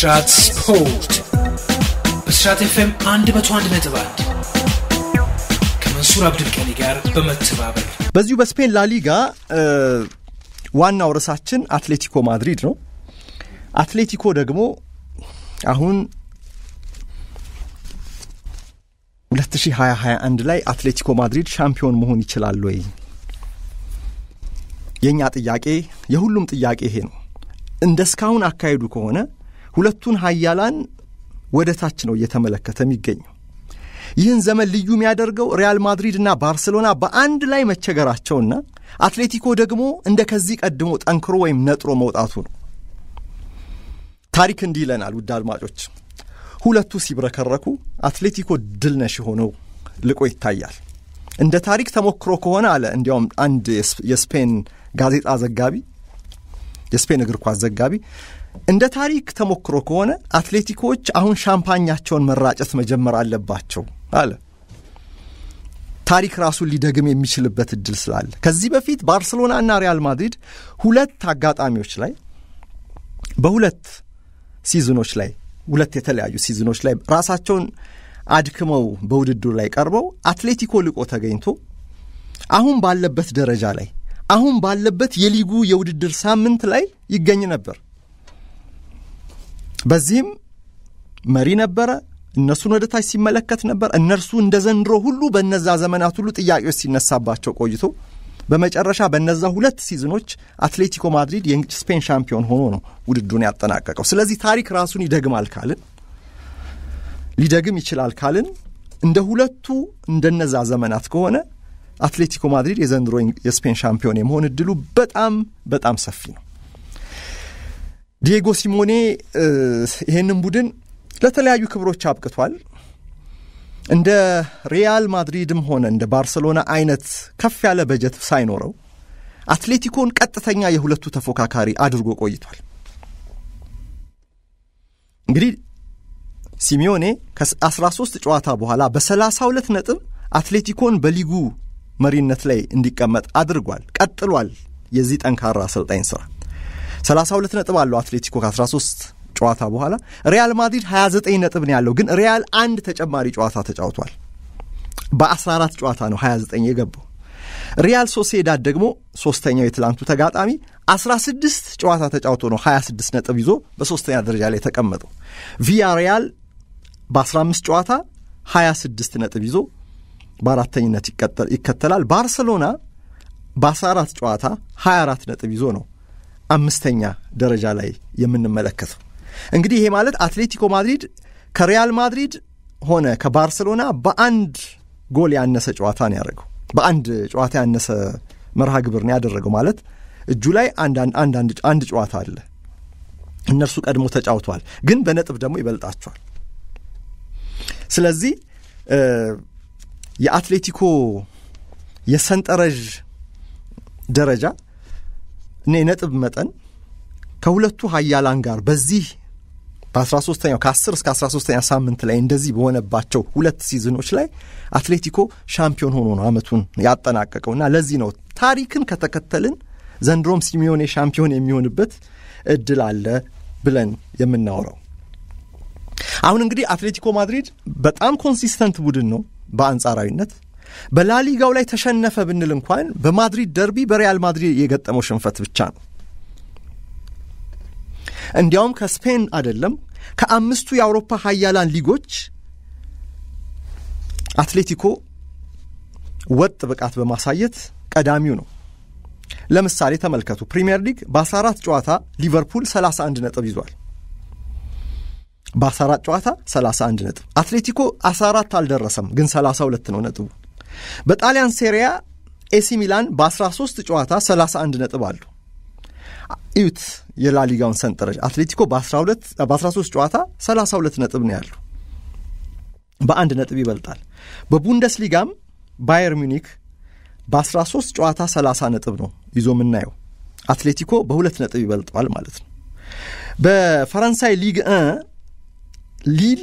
ብስራት ስፖርት ብስራት ኤፍኤም 101.1 ከመንሱር አብድልቀኒ ጋር በመተባበር በዚሁ በስፔን ላሊጋ ዋናው ርዕሳችን አትሌቲኮ ማድሪድ ነው። አትሌቲኮ ደግሞ አሁን 2021 ላይ አትሌቲኮ ማድሪድ ሻምፒዮን መሆን ይችላል ወይ? የእኛ ጥያቄ የሁሉም ጥያቄ ይሄ ነው። እንደ እስካሁን አካሄዱ ከሆነ ሁለቱን ሀያላን ወደ ታች ነው እየተመለከተ የሚገኘው። ይህን ዘመን ልዩ የሚያደርገው ሪያል ማድሪድና ባርሴሎና በአንድ ላይ መቸገራቸውና አትሌቲኮ ደግሞ እንደ ከዚህ ቀድሞ ጠንክሮ ወይም ነጥሮ መውጣቱ ነው። ታሪክ እንዲህ ይለናል። ውድ አድማጮች፣ ሁለቱ ሲብረከረኩ አትሌቲኮ ድል ነሽ ልቆ ይታያል። እንደ ታሪክ ተሞክሮ ከሆነ አለ እንዲያውም አንድ የስፔን ጋዜጣ ዘጋቢ የስፔን እግር ኳስ ዘጋቢ እንደ ታሪክ ተሞክሮ ከሆነ አትሌቲኮች አሁን ሻምፓኛቸውን መራጨት መጀመር አለባቸው አለ። ታሪክ ራሱን ሊደግም የሚችልበት እድል ስላለ ከዚህ በፊት ባርሰሎናና ሪያል ማድሪድ ሁለት አጋጣሚዎች ላይ በሁለት ሲዝኖች ላይ ሁለት የተለያዩ ሲዝኖች ላይ ራሳቸውን አድክመው በውድድሩ ላይ ቀርበው አትሌቲኮ ልቆ ተገኝቶ አሁን ባለበት ደረጃ ላይ አሁን ባለበት የሊጉ የውድድር ሳምንት ላይ ይገኝ ነበር። በዚህም መሪ ነበረ። እነሱን ወደ ታች ሲመለከት ነበር። እነርሱ እንደ ዘንድሮ ሁሉ በነዛ ዘመናት ሁሉ ጥያቄዎች ሲነሳባቸው ቆይቶ በመጨረሻ በነዛ ሁለት ሲዝኖች አትሌቲኮ ማድሪድ የስፔን ሻምፒዮን ሆኖ ነው ውድድሩን ያጠናቀቀው። ስለዚህ ታሪክ ራሱን ይደግማል ካልን ሊደግም ይችላል ካልን እንደ ሁለቱ እንደነዛ ዘመናት ከሆነ አትሌቲኮ ማድሪድ የዘንድሮ የስፔን ሻምፒዮን የመሆን እድሉ በጣም በጣም ሰፊ ነው። ዲየጎ ሲሞኔ ይህንን ቡድን ለተለያዩ ክብሮች አብቅቷል። እንደ ሪያል ማድሪድም ሆነ እንደ ባርሰሎና አይነት ከፍ ያለ በጀት ሳይኖረው አትሌቲኮን ቀጥተኛ የሁለቱ ተፎካካሪ አድርጎ ቆይቷል። እንግዲህ ሲሚዮኔ ከ13 ጨዋታ በኋላ በ32 ነጥብ አትሌቲኮን በሊጉ መሪነት ላይ እንዲቀመጥ አድርጓል። ቀጥሏል የዚህ ጠንካራ አሰልጣኝ ስራ። 32 ነጥብ አለው አትሌቲኮ ከ13 ጨዋታ በኋላ። ሪያል ማድሪድ 29 ነጥብ ነው ያለው፣ ግን ሪያል አንድ ተጨማሪ ጨዋታ ተጫውቷል። በ14 ጨዋታ ነው 29 የገባው። ሪያል ሶሴዳድ ደግሞ ሶስተኛው የትላንቱ ተጋጣሚ 16 ጨዋታ ተጫውቶ ነው 26 ነጥብ ይዞ በሶስተኛ ደረጃ ላይ ተቀመጠው። ሪያል በ15 ጨዋታ 26 ነጥብ ይዞ በአራተኝነት ይከተላል። ባርሰሎና በ14 ጨዋታ 24 ነጥብ ይዞ ነው አምስተኛ ደረጃ ላይ የምንመለከተው። እንግዲህ ይሄ ማለት አትሌቲኮ ማድሪድ ከሪያል ማድሪድ ሆነ ከባርሰሎና በአንድ ጎል ያነሰ ጨዋታ ነው ያደረገው። በአንድ ጨዋታ ያነሰ መርሃ ግብር ነው ያደረገው ማለት እጁ ላይ አንድ ጨዋታ አለ። እነርሱ ቀድሞ ተጫውተዋል፣ ግን በነጥብ ደግሞ ይበልጣቸዋል። ስለዚህ የአትሌቲኮ የሰንጠረዥ ደረጃ እኔ ነጥብ መጠን ከሁለቱ ሀያላን ጋር በዚህ በ13ኛው ከ10 እስከ 13ኛ ሳምንት ላይ እንደዚህ በሆነባቸው ሁለት ሲዝኖች ላይ አትሌቲኮ ሻምፒዮን ሆኖ ነው አመቱን ያጠናቀቀው እና ለዚህ ነው ታሪክን ከተከተልን ዘንድሮም ሲሚዮኔ ሻምፒዮን የሚሆንበት እድል አለ ብለን የምናወራው። አሁን እንግዲህ አትሌቲኮ ማድሪድ በጣም ኮንሲስተንት ቡድን ነው በአንጻራዊነት በላሊጋው ላይ ተሸነፈ ብንል እንኳን በማድሪድ ደርቢ በሪያል ማድሪድ የገጠመው ሽንፈት ብቻ ነው። እንዲያውም ከስፔን አይደለም ከአምስቱ የአውሮፓ ሀያላን ሊጎች አትሌቲኮ ወጥ ብቃት በማሳየት ቀዳሚው ነው። ለምሳሌ ተመልከቱ። ፕሪምየር ሊግ በ14 ጨዋታ ሊቨርፑል 31 ነጥብ ይዟል። በ14 ጨዋታ 31 ነጥብ። አትሌቲኮ 14 አልደረሰም፣ ግን 32 ነው ነጥቡ። በጣሊያን ሴሪያ ኤሲ ሚላን በ13 ጨዋታ 31 ነጥብ አሉ። እዩት የላሊጋውን ሰንጠረዥ። አትሌቲኮ በ13 ጨዋታ 32 ነጥብ ነው ያሉ፣ በአንድ ነጥብ ይበልጣል። በቡንደስሊጋም ባየር ሚኒክ በ13 ጨዋታ 30 ነጥብ ነው ይዞ የምናየው። አትሌቲኮ በሁለት ነጥብ ይበልጠዋል ማለት ነው። በፈረንሳይ ሊግ ሊል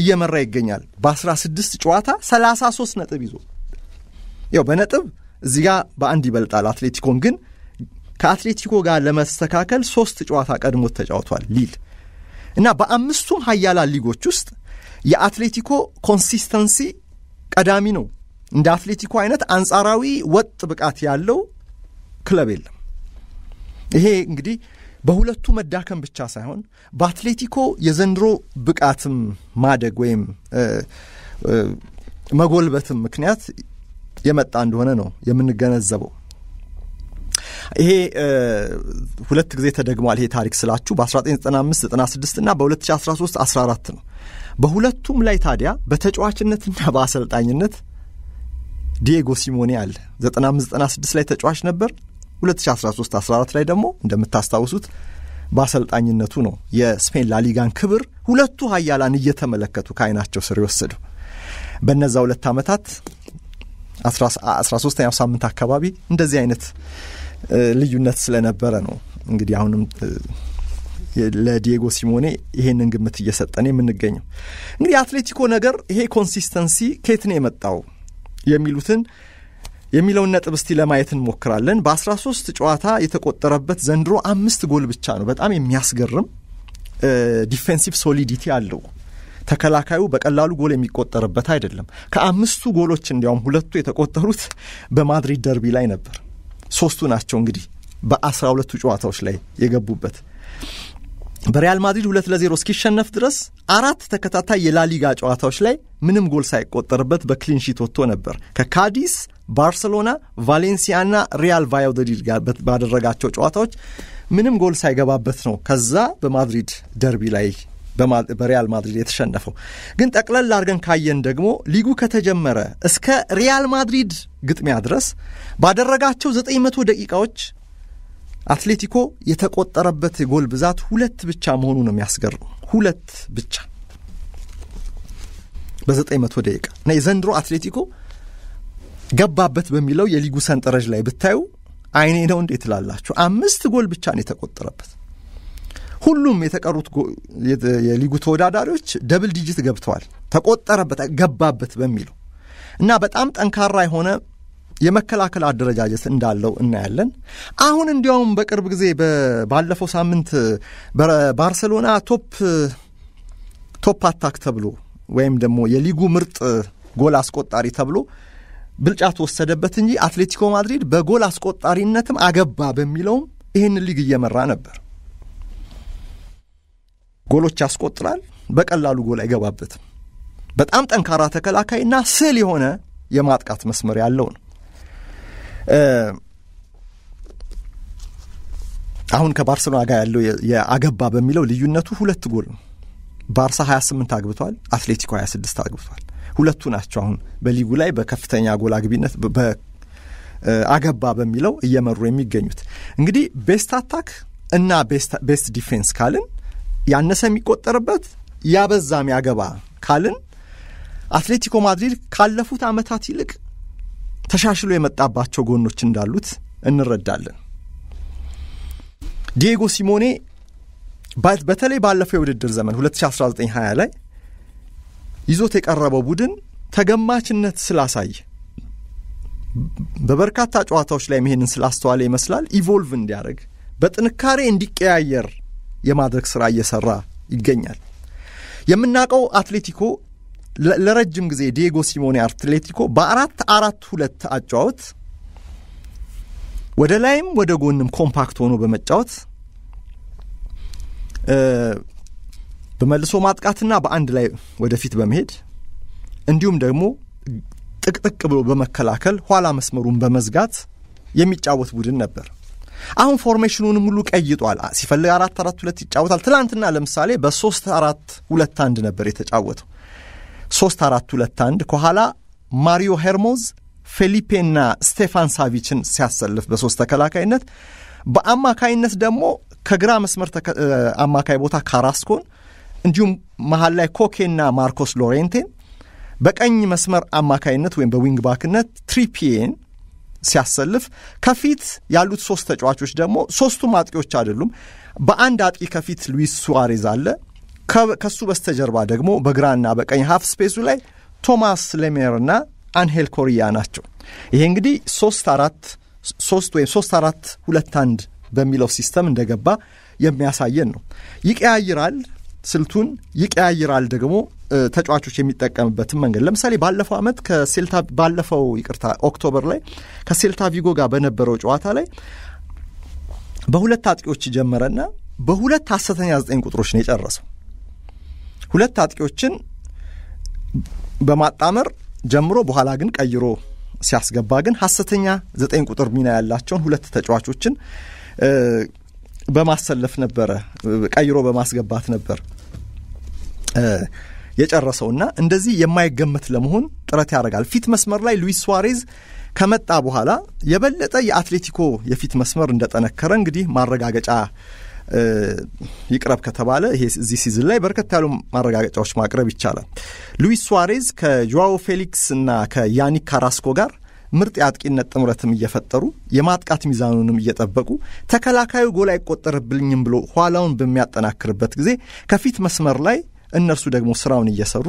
እየመራ ይገኛል በ16 ጨዋታ 33 ነጥብ ይዞ ያው በነጥብ እዚህ ጋር በአንድ ይበልጣል። አትሌቲኮን ግን ከአትሌቲኮ ጋር ለመስተካከል ሶስት ጨዋታ ቀድሞት ተጫውቷል ሊል እና በአምስቱም ሀያላን ሊጎች ውስጥ የአትሌቲኮ ኮንሲስተንሲ ቀዳሚ ነው። እንደ አትሌቲኮ አይነት አንጻራዊ ወጥ ብቃት ያለው ክለብ የለም። ይሄ እንግዲህ በሁለቱ መዳከም ብቻ ሳይሆን በአትሌቲኮ የዘንድሮ ብቃትም ማደግ ወይም መጎልበትም ምክንያት የመጣ እንደሆነ ነው የምንገነዘበው። ይሄ ሁለት ጊዜ ተደግሟል። ይሄ ታሪክ ስላችሁ በ1995 96 እና በ2013 14 ነው። በሁለቱም ላይ ታዲያ በተጫዋችነትና በአሰልጣኝነት ዲየጎ ሲሞኔ አለ። 95 96 ላይ ተጫዋች ነበር። 2013 14 ላይ ደግሞ እንደምታስታውሱት በአሰልጣኝነቱ ነው የስፔን ላሊጋን ክብር ሁለቱ ሀያላን እየተመለከቱ ከአይናቸው ስር ይወሰዱ በእነዛ ሁለት ዓመታት አስራ ሶስተኛው ሳምንት አካባቢ እንደዚህ አይነት ልዩነት ስለነበረ ነው እንግዲህ አሁንም ለዲየጎ ሲሞኔ ይሄንን ግምት እየሰጠን የምንገኘው እንግዲህ አትሌቲኮ ነገር ይሄ ኮንሲስተንሲ ከየት ነው የመጣው የሚሉትን የሚለውን ነጥብ እስቲ ለማየት እንሞክራለን በ13 ጨዋታ የተቆጠረበት ዘንድሮ አምስት ጎል ብቻ ነው በጣም የሚያስገርም ዲፌንሲቭ ሶሊዲቲ አለው ተከላካዩ በቀላሉ ጎል የሚቆጠርበት አይደለም። ከአምስቱ ጎሎች እንዲያውም ሁለቱ የተቆጠሩት በማድሪድ ደርቢ ላይ ነበር። ሶስቱ ናቸው እንግዲህ በአስራ ሁለቱ ጨዋታዎች ላይ የገቡበት በሪያል ማድሪድ ሁለት ለዜሮ እስኪሸነፍ ድረስ አራት ተከታታይ የላሊጋ ጨዋታዎች ላይ ምንም ጎል ሳይቆጠርበት በክሊንሺት ወጥቶ ነበር። ከካዲስ፣ ባርሰሎና፣ ቫሌንሲያና ሪያል ቫዮደሊድ ጋር ባደረጋቸው ጨዋታዎች ምንም ጎል ሳይገባበት ነው ከዛ በማድሪድ ደርቢ ላይ በሪያል ማድሪድ የተሸነፈው። ግን ጠቅለል አድርገን ካየን ደግሞ ሊጉ ከተጀመረ እስከ ሪያል ማድሪድ ግጥሚያ ድረስ ባደረጋቸው 900 ደቂቃዎች አትሌቲኮ የተቆጠረበት የጎል ብዛት ሁለት ብቻ መሆኑ ነው የሚያስገርመው። ሁለት ብቻ በ900 ደቂቃ እና የዘንድሮ አትሌቲኮ ገባበት በሚለው የሊጉ ሰንጠረዥ ላይ ብታዩ አይኔ ነው እንዴት ትላላችሁ? አምስት ጎል ብቻ ነው የተቆጠረበት። ሁሉም የተቀሩት የሊጉ ተወዳዳሪዎች ደብል ዲጂት ገብተዋል። ተቆጠረበት ገባበት በሚለው እና በጣም ጠንካራ የሆነ የመከላከል አደረጃጀት እንዳለው እናያለን። አሁን እንዲያውም በቅርብ ጊዜ ባለፈው ሳምንት ባርሰሎና ቶፕ ቶፕ አታክ ተብሎ ወይም ደግሞ የሊጉ ምርጥ ጎል አስቆጣሪ ተብሎ ብልጫ ተወሰደበት እንጂ አትሌቲኮ ማድሪድ በጎል አስቆጣሪነትም አገባ በሚለውም ይህን ሊግ እየመራ ነበር። ጎሎች ያስቆጥራል። በቀላሉ ጎል አይገባበትም። በጣም ጠንካራ ተከላካይና ስል የሆነ የማጥቃት መስመር ያለው ነው። አሁን ከባርሰሎና ጋር ያለው የአገባ በሚለው ልዩነቱ ሁለት ጎል ነው። ባርሳ 28 አግብቷል፣ አትሌቲኮ 26 አግብቷል። ሁለቱ ናቸው አሁን በሊጉ ላይ በከፍተኛ ጎል አግቢነት አገባ በሚለው እየመሩ የሚገኙት። እንግዲህ ቤስት አታክ እና ቤስት ዲፌንስ ካልን ያነሰ የሚቆጠርበት ያበዛም ያገባ ካልን አትሌቲኮ ማድሪድ ካለፉት ዓመታት ይልቅ ተሻሽሎ የመጣባቸው ጎኖች እንዳሉት እንረዳለን። ዲየጎ ሲሞኔ በተለይ ባለፈው የውድድር ዘመን 2019/20 ላይ ይዞት የቀረበው ቡድን ተገማችነት ስላሳየ በበርካታ ጨዋታዎች ላይ ይሄንን ስላስተዋለ ይመስላል ኢቮልቭ እንዲያደርግ በጥንካሬ እንዲቀያየር የማድረግ ስራ እየሰራ ይገኛል። የምናውቀው አትሌቲኮ ለረጅም ጊዜ ዲየጎ ሲሞኔ አትሌቲኮ በአራት አራት ሁለት አጫወት ወደ ላይም ወደ ጎንም ኮምፓክት ሆኖ በመጫወት በመልሶ ማጥቃትና በአንድ ላይ ወደፊት በመሄድ እንዲሁም ደግሞ ጥቅጥቅ ብሎ በመከላከል ኋላ መስመሩን በመዝጋት የሚጫወት ቡድን ነበር። አሁን ፎርሜሽኑን ሙሉ ቀይጧል። ሲፈልግ አራት አራት ሁለት ይጫወታል። ትላንትና ለምሳሌ በሶስት አራት ሁለት አንድ ነበር የተጫወተው። ሶስት አራት ሁለት አንድ ከኋላ ማሪዮ ሄርሞዝ ፌሊፔና ስቴፋን ሳቪችን ሲያሰልፍ በሶስት ተከላካይነት በአማካይነት ደግሞ ከግራ መስመር አማካይ ቦታ ካራስኮን እንዲሁም መሀል ላይ ኮኬና ማርኮስ ሎሬንቴን በቀኝ መስመር አማካይነት ወይም በዊንግ ባክነት ትሪፒዬን ሲያሰልፍ ከፊት ያሉት ሶስት ተጫዋቾች ደግሞ ሶስቱም አጥቂዎች አይደሉም። በአንድ አጥቂ ከፊት ሉዊስ ሱዋሬዝ አለ። ከሱ በስተጀርባ ደግሞ በግራና በቀኝ ሀፍ ስፔሱ ላይ ቶማስ ሌሜር እና አንሄል ኮሪያ ናቸው። ይሄ እንግዲህ ሶስት አራት ሶስት ወይም ሶስት አራት ሁለት አንድ በሚለው ሲስተም እንደገባ የሚያሳየን ነው። ይቀያይራል፣ ስልቱን ይቀያይራል ደግሞ ተጫዋቾች የሚጠቀምበትን መንገድ ለምሳሌ ባለፈው አመት ከሴልታ ባለፈው ይቅርታ ኦክቶበር ላይ ከሴልታ ቪጎ ጋር በነበረው ጨዋታ ላይ በሁለት አጥቂዎች ጀመረና በሁለት ሀሰተኛ ዘጠኝ ቁጥሮች ነው የጨረሰው። ሁለት አጥቂዎችን በማጣመር ጀምሮ በኋላ ግን ቀይሮ ሲያስገባ ግን ሀሰተኛ ዘጠኝ ቁጥር ሚና ያላቸውን ሁለት ተጫዋቾችን በማሰለፍ ነበረ ቀይሮ በማስገባት ነበር የጨረሰውና እንደዚህ የማይገመት ለመሆን ጥረት ያደርጋል። ፊት መስመር ላይ ሉዊስ ሱዋሬዝ ከመጣ በኋላ የበለጠ የአትሌቲኮ የፊት መስመር እንደጠነከረ እንግዲህ ማረጋገጫ ይቅረብ ከተባለ ይሄ እዚህ ሲዝን ላይ በርከት ያሉ ማረጋገጫዎች ማቅረብ ይቻላል። ሉዊስ ሱዋሬዝ ከጆዋው ፌሊክስ እና ከያኒክ ካራስኮ ጋር ምርጥ የአጥቂነት ጥምረትም እየፈጠሩ የማጥቃት ሚዛኑንም እየጠበቁ ተከላካዩ ጎል አይቆጠርብልኝም ብሎ ኋላውን በሚያጠናክርበት ጊዜ ከፊት መስመር ላይ እነርሱ ደግሞ ስራውን እየሰሩ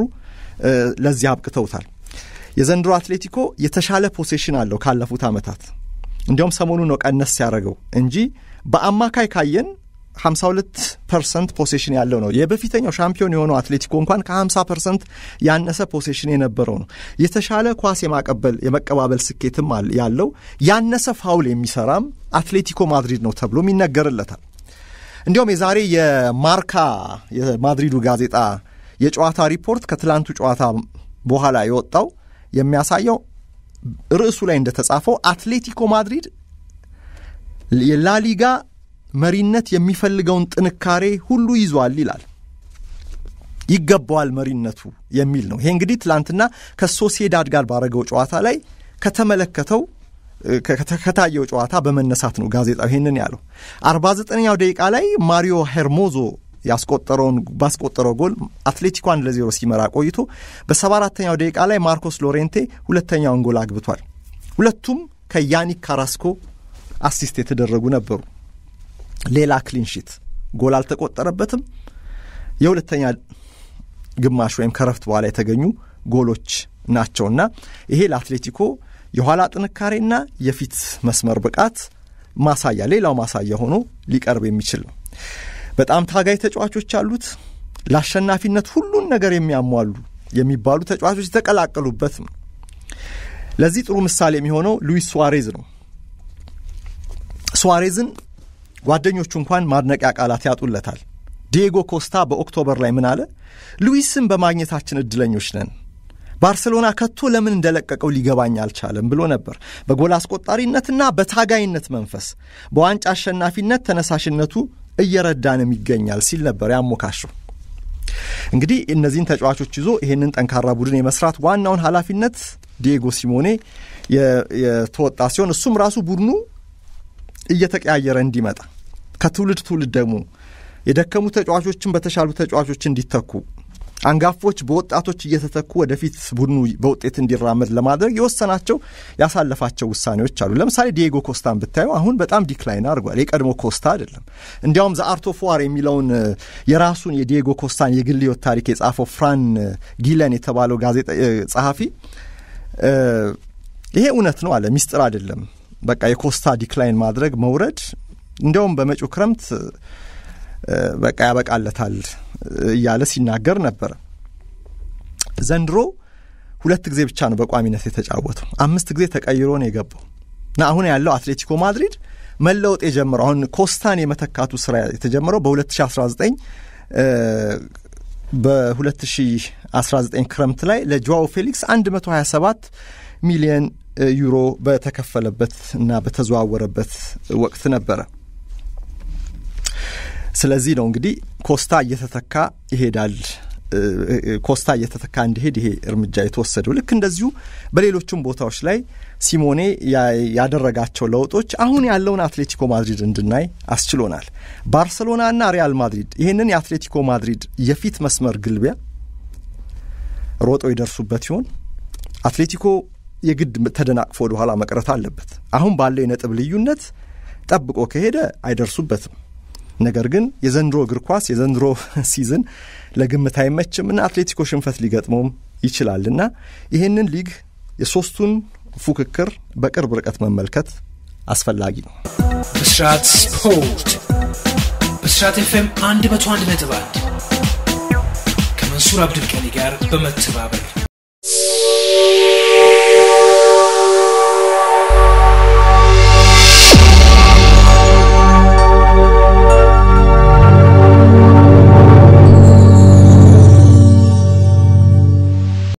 ለዚህ አብቅተውታል። የዘንድሮ አትሌቲኮ የተሻለ ፖሴሽን አለው ካለፉት ዓመታት። እንዲሁም ሰሞኑ ነው ቀነስ ሲያደርገው እንጂ በአማካይ ካየን 52 ፐርሰንት ፖሴሽን ያለው ነው። የበፊተኛው ሻምፒዮን የሆነው አትሌቲኮ እንኳን ከ50 ፐርሰንት ያነሰ ፖሴሽን የነበረው ነው። የተሻለ ኳስ የማቀበል የመቀባበል ስኬትም ያለው ያነሰ ፋውል የሚሰራም አትሌቲኮ ማድሪድ ነው ተብሎም ይነገርለታል። እንዲሁም የዛሬ የማርካ የማድሪዱ ጋዜጣ የጨዋታ ሪፖርት ከትላንቱ ጨዋታ በኋላ የወጣው የሚያሳየው ርዕሱ ላይ እንደተጻፈው አትሌቲኮ ማድሪድ የላሊጋ መሪነት የሚፈልገውን ጥንካሬ ሁሉ ይዟል ይላል። ይገባዋል መሪነቱ የሚል ነው። ይሄ እንግዲህ ትላንትና ከሶሴዳድ ጋር ባረገው ጨዋታ ላይ ከተመለከተው ከታየው ጨዋታ በመነሳት ነው ጋዜጣው ይህንን ያለው። አርባ ዘጠነኛው ደቂቃ ላይ ማሪዮ ሄርሞዞ ያስቆጠረውን ባስቆጠረው ጎል አትሌቲኮ አንድ ለዜሮ ሲመራ ቆይቶ በሰባ አራተኛው ደቂቃ ላይ ማርኮስ ሎሬንቴ ሁለተኛውን ጎል አግብቷል። ሁለቱም ከያኒክ ካራስኮ አሲስት የተደረጉ ነበሩ። ሌላ ክሊንሺት ጎል አልተቆጠረበትም። የሁለተኛ ግማሽ ወይም ከረፍት በኋላ የተገኙ ጎሎች ናቸውና ይሄ ለአትሌቲኮ የኋላ ጥንካሬና የፊት መስመር ብቃት ማሳያ ሌላው ማሳያ ሆኖ ሊቀርብ የሚችል ነው። በጣም ታጋይ ተጫዋቾች አሉት ለአሸናፊነት ሁሉን ነገር የሚያሟሉ የሚባሉ ተጫዋቾች የተቀላቀሉበት ለዚህ ጥሩ ምሳሌ የሚሆነው ሉዊስ ሱዋሬዝ ነው። ሱዋሬዝን ጓደኞቹ እንኳን ማድነቂያ ቃላት ያጡለታል። ዲየጎ ኮስታ በኦክቶበር ላይ ምን አለ? ሉዊስን በማግኘታችን እድለኞች ነን ባርሴሎና ከቶ ለምን እንደለቀቀው ሊገባኝ አልቻለም ብሎ ነበር። በጎል አስቆጣሪነትና በታጋይነት መንፈስ በዋንጫ አሸናፊነት ተነሳሽነቱ እየረዳንም ይገኛል ሲል ነበር ያሞካሹ። እንግዲህ እነዚህን ተጫዋቾች ይዞ ይህንን ጠንካራ ቡድን የመስራት ዋናውን ኃላፊነት ዲየጎ ሲሞኔ የተወጣ ሲሆን እሱም ራሱ ቡድኑ እየተቀያየረ እንዲመጣ ከትውልድ ትውልድ ደግሞ የደከሙ ተጫዋቾችን በተሻሉ ተጫዋቾች እንዲተኩ አንጋፎች በወጣቶች እየተተኩ ወደፊት ቡድኑ በውጤት እንዲራመድ ለማድረግ የወሰናቸው ያሳለፋቸው ውሳኔዎች አሉ። ለምሳሌ ዲየጎ ኮስታን ብታየው አሁን በጣም ዲክላይን አድርጓል። የቀድሞ ኮስታ አይደለም። እንዲያውም ፎዋር የሚለውን የራሱን የዲየጎ ኮስታን የግል ሕይወት ታሪክ የጻፈው ፍራን ጊለን የተባለው ጋዜጣ ጸሐፊ ይሄ እውነት ነው አለ፣ ሚስጥር አይደለም። በቃ የኮስታ ዲክላይን ማድረግ መውረድ እንዲያውም በመጪው ክረምት በቃ ያበቃለታል እያለ ሲናገር ነበረ። ዘንድሮ ሁለት ጊዜ ብቻ ነው በቋሚነት የተጫወተው። አምስት ጊዜ ተቀይሮ ነው የገባው እና አሁን ያለው አትሌቲኮ ማድሪድ መለወጥ የጀመረው አሁን ኮስታን የመተካቱ ስራ የተጀመረው በ2019 በ2019 ክረምት ላይ ለጆዋው ፌሊክስ 127 ሚሊዮን ዩሮ በተከፈለበት እና በተዘዋወረበት ወቅት ነበረ። ስለዚህ ነው እንግዲህ ኮስታ እየተተካ ይሄዳል ኮስታ እየተተካ እንዲሄድ ይሄ እርምጃ የተወሰደው። ልክ እንደዚሁ በሌሎችም ቦታዎች ላይ ሲሞኔ ያደረጋቸው ለውጦች አሁን ያለውን አትሌቲኮ ማድሪድ እንድናይ አስችሎናል። ና ሪያል ማድሪድ ይህንን የአትሌቲኮ ማድሪድ የፊት መስመር ግልቢያ ሮጠው ይደርሱበት ይሆን? አትሌቲኮ የግድ ተደናቅፎ ወደኋላ መቅረት አለበት። አሁን ባለው የነጥብ ልዩነት ጠብቆ ከሄደ አይደርሱበትም። ነገር ግን የዘንድሮ እግር ኳስ የዘንድሮ ሲዝን ለግምት አይመችም እና አትሌቲኮ ሽንፈት ሊገጥመውም ይችላል እና ይህንን ሊግ የሶስቱን ፉክክር በቅርብ ርቀት መመልከት አስፈላጊ ነው። ብስራት ስፖርት ብስራት ኤፍኤም 1 ከመንሱር አብዱልቀኒ ጋር በመተባበር